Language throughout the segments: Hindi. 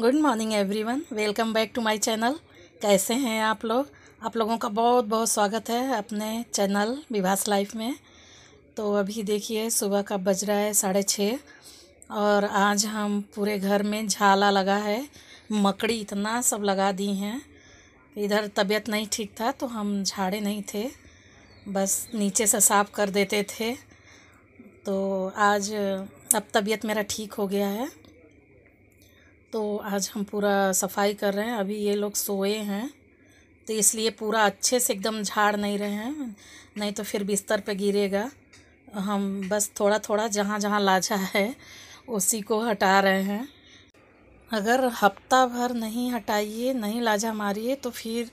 good morning everyone welcome back to my channel कैसे हैं आप लोग आप लोगों का बहुत बहुत स्वागत है अपने चैनल विभास लाइफ में तो अभी देखिए सुबह का बज रहा है साढ़े छः और आज हम पूरे घर में झाला लगा है मकड़ी इतना सब लगा दी हैं इधर तबीयत नहीं ठीक था तो हम झाड़े नहीं थे बस नीचे से साफ़ कर देते थे तो आज अब तबीयत मेरा ठीक हो गया है तो आज हम पूरा सफाई कर रहे हैं अभी ये लोग सोए हैं तो इसलिए पूरा अच्छे से एकदम झाड़ नहीं रहे हैं नहीं तो फिर बिस्तर पे गिरेगा हम बस थोड़ा थोड़ा जहाँ जहाँ लाजा है उसी को हटा रहे हैं अगर हफ्ता भर नहीं हटाइए नहीं लाजा मारिए तो फिर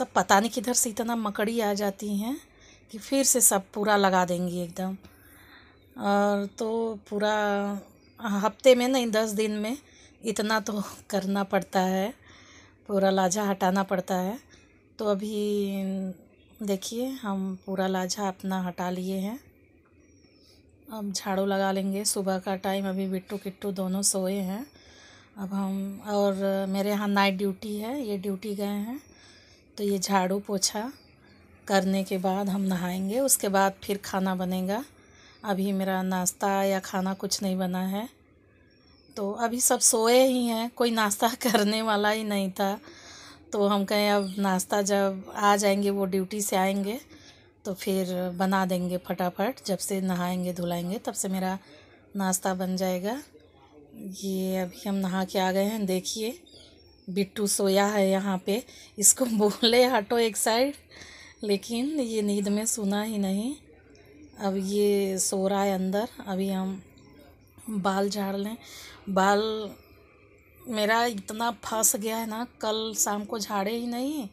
सब पता नहीं किधर से इतना मकड़ी आ जाती हैं कि फिर से सब पूरा लगा देंगी एकदम और तो पूरा हाँ, हफ्ते में नहीं दस दिन में इतना तो करना पड़ता है पूरा लाझा हटाना पड़ता है तो अभी देखिए हम पूरा लाझा अपना हटा लिए हैं अब झाड़ू लगा लेंगे सुबह का टाइम अभी बिट्टू किट्टू दोनों सोए हैं अब हम और मेरे यहाँ नाइट ड्यूटी है ये ड्यूटी गए हैं तो ये झाड़ू पोछा करने के बाद हम नहाएंगे उसके बाद फिर खाना बनेगा अभी मेरा नाश्ता या खाना कुछ नहीं बना है तो अभी सब सोए ही हैं कोई नाश्ता करने वाला ही नहीं था तो हम कहें अब नाश्ता जब आ जाएंगे वो ड्यूटी से आएंगे तो फिर बना देंगे फटाफट जब से नहाएंगे धुलाएंगे तब से मेरा नाश्ता बन जाएगा ये अभी हम नहा के आ गए हैं देखिए बिट्टू सोया है यहाँ पे इसको बोले हटो एक साइड लेकिन ये नींद में सुना ही नहीं अब ये सो रहा है अंदर अभी हम बाल झाड़ लें बाल मेरा इतना फंस गया है ना कल शाम को झाड़े ही नहीं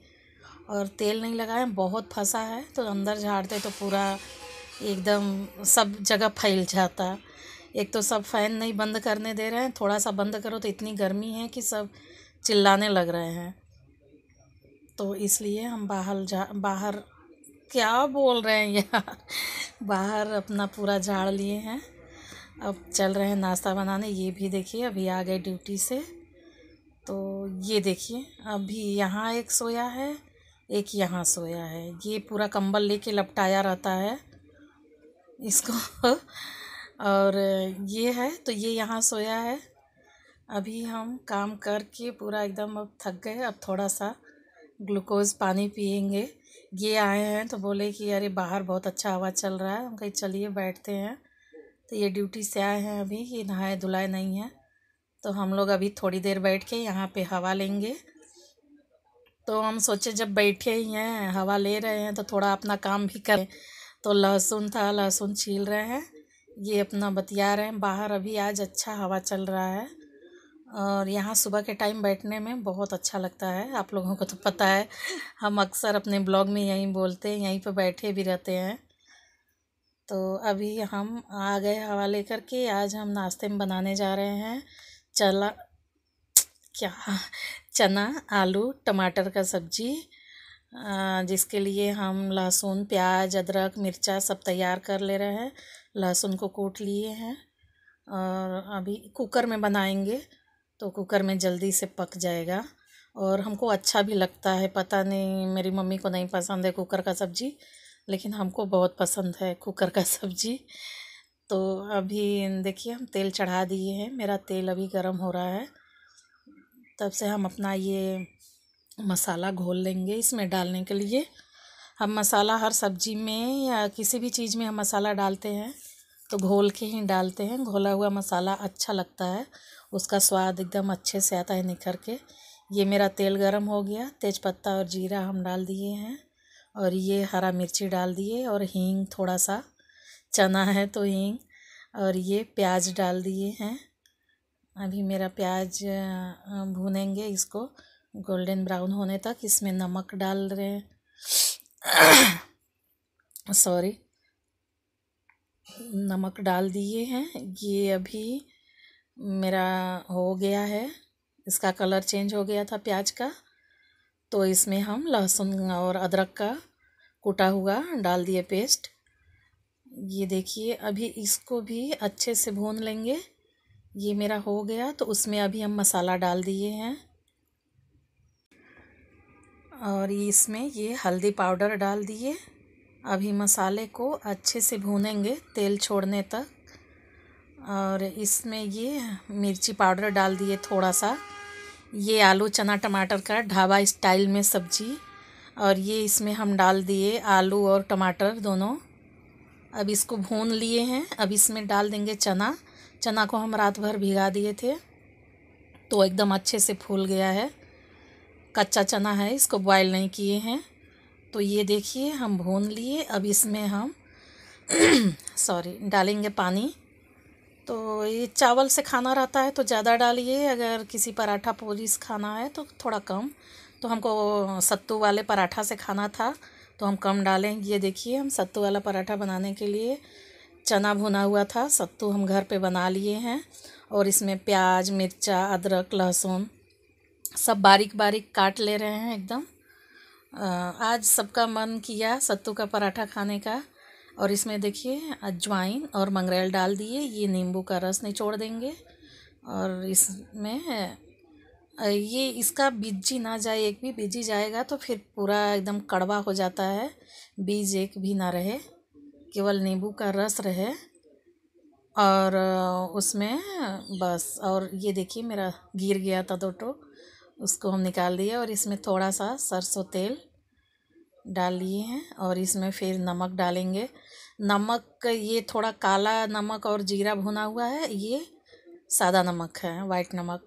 और तेल नहीं लगाए बहुत फंसा है तो अंदर झाड़ते तो पूरा एकदम सब जगह फैल जाता एक तो सब फ़ैन नहीं बंद करने दे रहे हैं थोड़ा सा बंद करो तो इतनी गर्मी है कि सब चिल्लाने लग रहे हैं तो इसलिए हम बाहर जा बाहर क्या बोल रहे हैं यार बाहर अपना पूरा झाड़ लिए हैं अब चल रहे हैं नाश्ता बनाने ये भी देखिए अभी आ गए ड्यूटी से तो ये देखिए अभी यहाँ एक सोया है एक यहाँ सोया है ये पूरा कंबल लेके लपटाया रहता है इसको और ये है तो ये यहाँ सोया है अभी हम काम करके पूरा एकदम अब थक गए अब थोड़ा सा ग्लूकोज पानी पियेंगे ये आए हैं तो बोले कि अरे बाहर बहुत अच्छा हवा चल रहा है हम कहीं चलिए बैठते हैं तो ये ड्यूटी से आए हैं अभी ये नहाए धुलाए नहीं है तो हम लोग अभी थोड़ी देर बैठ के यहाँ पे हवा लेंगे तो हम सोचे जब बैठे ही हैं हवा ले रहे हैं तो थोड़ा अपना काम भी करें तो लहसुन था लहसुन छील रहे हैं ये अपना बतिया रहे हैं बाहर अभी आज अच्छा हवा चल रहा है और यहाँ सुबह के टाइम बैठने में बहुत अच्छा लगता है आप लोगों को तो पता है हम अक्सर अपने ब्लॉग में यहीं बोलते हैं यहीं पर बैठे भी रहते हैं तो अभी हम आ गए हवा लेकर के आज हम नाश्ते में बनाने जा रहे हैं चला क्या चना आलू टमाटर का सब्जी जिसके लिए हम लहसुन प्याज अदरक मिर्चा सब तैयार कर ले रहे हैं लहसुन को कूट लिए हैं और अभी कुकर में बनाएंगे तो कुकर में जल्दी से पक जाएगा और हमको अच्छा भी लगता है पता नहीं मेरी मम्मी को नहीं पसंद है कुकर का सब्ज़ी लेकिन हमको बहुत पसंद है कुकर का सब्ज़ी तो अभी देखिए हम तेल चढ़ा दिए हैं मेरा तेल अभी गर्म हो रहा है तब से हम अपना ये मसाला घोल लेंगे इसमें डालने के लिए हम मसाला हर सब्ज़ी में या किसी भी चीज़ में हम मसाला डालते हैं तो घोल के ही डालते हैं घोला हुआ मसाला अच्छा लगता है उसका स्वाद एकदम अच्छे से आता है निखर के ये मेरा तेल गरम हो गया तेज़पत्ता और जीरा हम डाल दिए हैं और ये हरा मिर्ची डाल दिए और हींग थोड़ा सा चना है तो हींग और ये प्याज डाल दिए हैं अभी मेरा प्याज भूनेंगे इसको गोल्डन ब्राउन होने तक इसमें नमक डाल रहे हैं सॉरी नमक डाल दिए हैं ये अभी मेरा हो गया है इसका कलर चेंज हो गया था प्याज का तो इसमें हम लहसुन और अदरक का कूटा हुआ डाल दिए पेस्ट ये देखिए अभी इसको भी अच्छे से भून लेंगे ये मेरा हो गया तो उसमें अभी हम मसाला डाल दिए हैं और इसमें ये हल्दी पाउडर डाल दिए अभी मसाले को अच्छे से भूनेंगे तेल छोड़ने तक और इसमें ये मिर्ची पाउडर डाल दिए थोड़ा सा ये आलू चना टमाटर का ढाबा स्टाइल में सब्जी और ये इसमें हम डाल दिए आलू और टमाटर दोनों अब इसको भून लिए हैं अब इसमें डाल देंगे चना चना को हम रात भर भिगा दिए थे तो एकदम अच्छे से फूल गया है कच्चा चना है इसको बॉयल नहीं किए हैं तो ये देखिए हम भून लिए अब इसमें हम सॉरी डालेंगे पानी तो ये चावल से खाना रहता है तो ज़्यादा डालिए अगर किसी पराठा पूरी से खाना है तो थोड़ा कम तो हमको सत्तू वाले पराठा से खाना था तो हम कम डालें ये देखिए हम सत्तू वाला पराठा बनाने के लिए चना भुना हुआ था सत्तू हम घर पे बना लिए हैं और इसमें प्याज मिर्चा अदरक लहसुन सब बारीक बारीक काट ले रहे हैं एकदम आज सबका मन किया सत्तू का पराठा खाने का और इसमें देखिए अजवाइन और मंगरेल डाल दिए ये नींबू का रस निचोड़ देंगे और इसमें ये इसका बीजी ना जाए एक भी बीजी जाएगा तो फिर पूरा एकदम कड़वा हो जाता है बीज एक भी ना रहे केवल नींबू का रस रहे और उसमें बस और ये देखिए मेरा गिर गया था दो टो उसको हम निकाल दिए और इसमें थोड़ा सा सरसों तेल डाल लिए हैं और इसमें फिर नमक डालेंगे नमक ये थोड़ा काला नमक और जीरा भुना हुआ है ये सादा नमक है वाइट नमक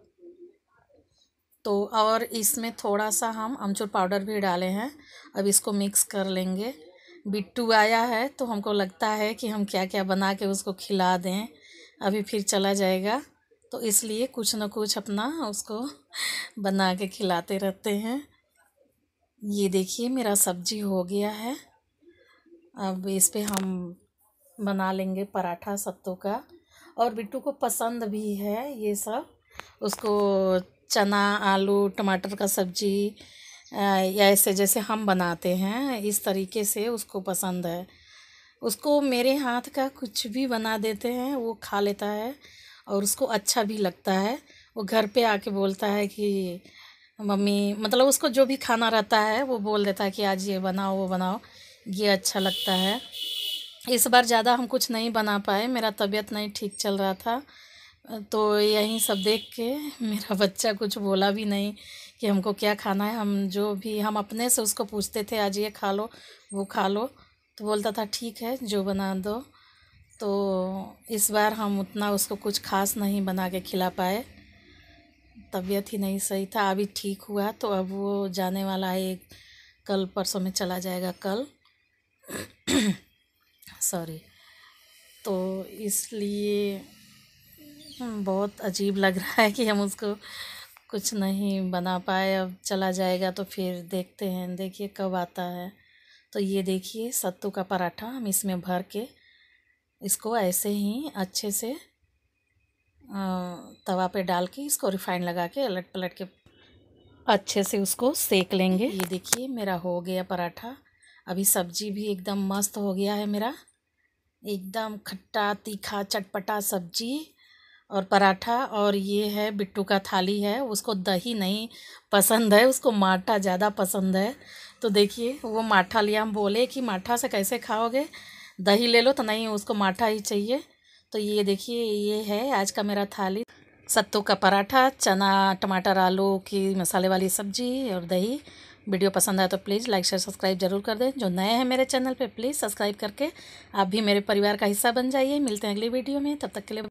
तो और इसमें थोड़ा सा हम अमचूर पाउडर भी डाले हैं अब इसको मिक्स कर लेंगे बिट्टू आया है तो हमको लगता है कि हम क्या क्या बना के उसको खिला दें अभी फिर चला जाएगा तो इसलिए कुछ ना कुछ अपना उसको बना के खिलाते रहते हैं ये देखिए मेरा सब्जी हो गया है अब इस पर हम बना लेंगे पराठा सत्तू का और बिट्टू को पसंद भी है ये सब उसको चना आलू टमाटर का सब्जी या ऐसे जैसे हम बनाते हैं इस तरीके से उसको पसंद है उसको मेरे हाथ का कुछ भी बना देते हैं वो खा लेता है और उसको अच्छा भी लगता है वो घर पे आके बोलता है कि मम्मी मतलब उसको जो भी खाना रहता है वो बोल देता है कि आज ये बनाओ वो बनाओ ये अच्छा लगता है इस बार ज़्यादा हम कुछ नहीं बना पाए मेरा तबीयत नहीं ठीक चल रहा था तो यही सब देख के मेरा बच्चा कुछ बोला भी नहीं कि हमको क्या खाना है हम जो भी हम अपने से उसको पूछते थे आज ये खा लो वो खा लो तो बोलता था ठीक है जो बना दो तो इस बार हम उतना उसको कुछ खास नहीं बना के खिला पाए तबीयत ही नहीं सही था अभी ठीक हुआ तो अब वो जाने वाला है एक कल परसों में चला जाएगा कल सॉरी तो इसलिए हम्म, बहुत अजीब लग रहा है कि हम उसको कुछ नहीं बना पाए अब चला जाएगा तो फिर देखते हैं देखिए कब आता है तो ये देखिए सत्तू का पराठा हम इसमें भर के इसको ऐसे ही अच्छे से तवा पे डाल के इसको रिफाइन लगा के अलट पलट के अच्छे से उसको सेक लेंगे ये देखिए मेरा हो गया पराठा अभी सब्जी भी एकदम मस्त हो गया है मेरा एकदम खट्टा तीखा चटपटा सब्जी और पराठा और ये है बिट्टू का थाली है उसको दही नहीं पसंद है उसको माठा ज़्यादा पसंद है तो देखिए वो माठा लिया हम बोले कि माठा से कैसे खाओगे दही ले लो तो नहीं उसको माठा ही चाहिए तो ये देखिए ये है आज का मेरा थाली सत्तू का पराठा चना टमाटर आलू की मसाले वाली सब्जी और दही वीडियो पसंद आए तो प्लीज़ लाइक शेयर सब्सक्राइब जरूर कर दें जो नए हैं मेरे चैनल पे प्लीज़ सब्सक्राइब करके आप भी मेरे परिवार का हिस्सा बन जाइए मिलते हैं अगली वीडियो में तब तक के लिए